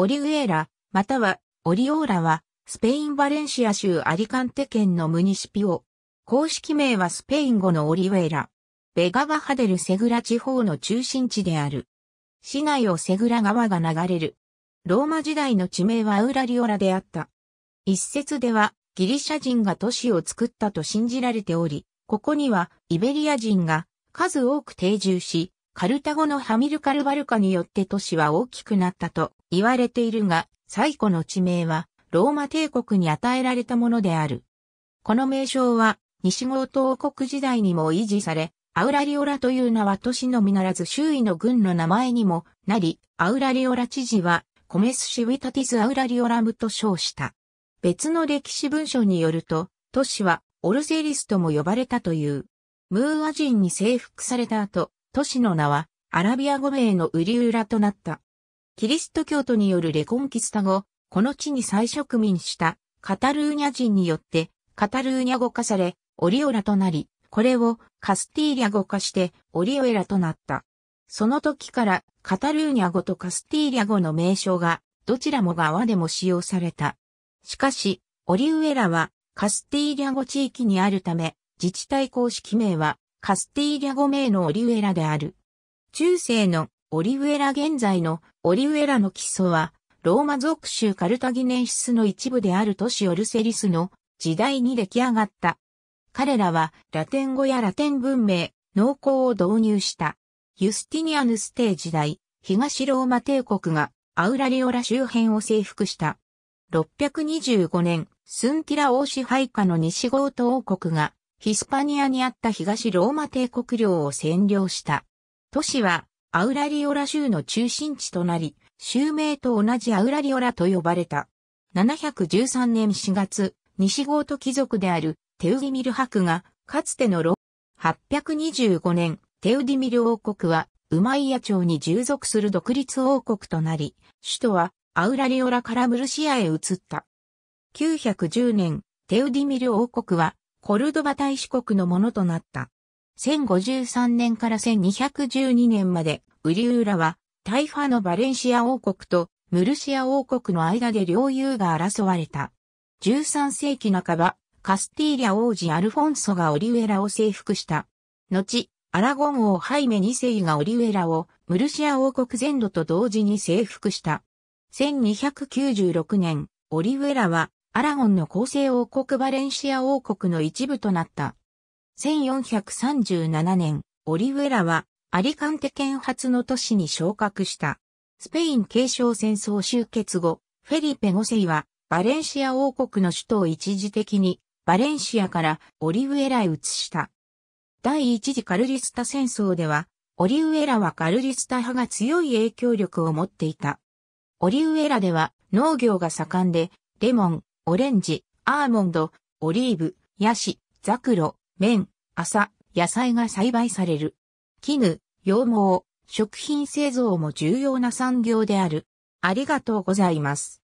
オリウエラ、またはオリオーラは、スペイン・バレンシア州アリカンテ県のムニシピオ。公式名はスペイン語のオリウエラ。ベガバハデル・セグラ地方の中心地である。市内をセグラ川が流れる。ローマ時代の地名はウラリオラであった。一説では、ギリシャ人が都市を作ったと信じられており、ここにはイベリア人が数多く定住し、カルタゴのハミルカルバルカによって都市は大きくなったと言われているが、最古の地名はローマ帝国に与えられたものである。この名称は西豪東国時代にも維持され、アウラリオラという名は都市のみならず周囲の軍の名前にもなり、アウラリオラ知事はコメスシウィタティス・アウラリオラムと称した。別の歴史文書によると、都市はオルセリスとも呼ばれたという。ムーア人に征服された後、都市の名はアラビア語名のウリウラとなった。キリスト教徒によるレコンキスタ後、この地に再植民したカタルーニャ人によってカタルーニャ語化され、オリオラとなり、これをカスティーリャ語化してオリオエラとなった。その時からカタルーニャ語とカスティーリャ語の名称がどちらも側でも使用された。しかし、オリウエラはカスティーリャ語地域にあるため、自治体公式名はカスティーリャ5名のオリウエラである。中世のオリウエラ現在のオリウエラの基礎は、ローマ属州カルタギネンシスの一部である都市オルセリスの時代に出来上がった。彼らはラテン語やラテン文明、農耕を導入した。ユスティニアヌス帝時代、東ローマ帝国がアウラリオラ周辺を征服した。625年、スンティラ王支配下の西ゴート王国がヒスパニアにあった東ローマ帝国領を占領した。都市はアウラリオラ州の中心地となり、州名と同じアウラリオラと呼ばれた。713年4月、西ゴート貴族であるテウディミル博が、かつてのロー825年、テウディミル王国は、ウマイヤ朝に従属する独立王国となり、首都はアウラリオラからムルシアへ移った。910年、テウディミル王国はコルドバ大使国のものとなった。1053年から1212年まで、ウリウーラは、タイファのバレンシア王国とムルシア王国の間で領有が争われた。13世紀半ば、カスティーリャ王子アルフォンソがオリウエラを征服した。後、アラゴン王ハイメ2世がオリウエラをムルシア王国全土と同時に征服した。1296年、オリウエラはアラゴンの構成王国バレンシア王国の一部となった。1437年、オリウェラはアリカンテ県発の都市に昇格した。スペイン継承戦争終結後、フェリペ5世はバレンシア王国の首都を一時的にバレンシアからオリウェラへ移した。第一次カルリスタ戦争では、オリウエラはカルリスタ派が強い影響力を持っていた。オリウエラでは農業が盛んで、レモン、オレンジ、アーモンド、オリーブ、ヤシ、ザクロ、麺、麻、野菜が栽培される。絹、羊毛、食品製造も重要な産業である。ありがとうございます。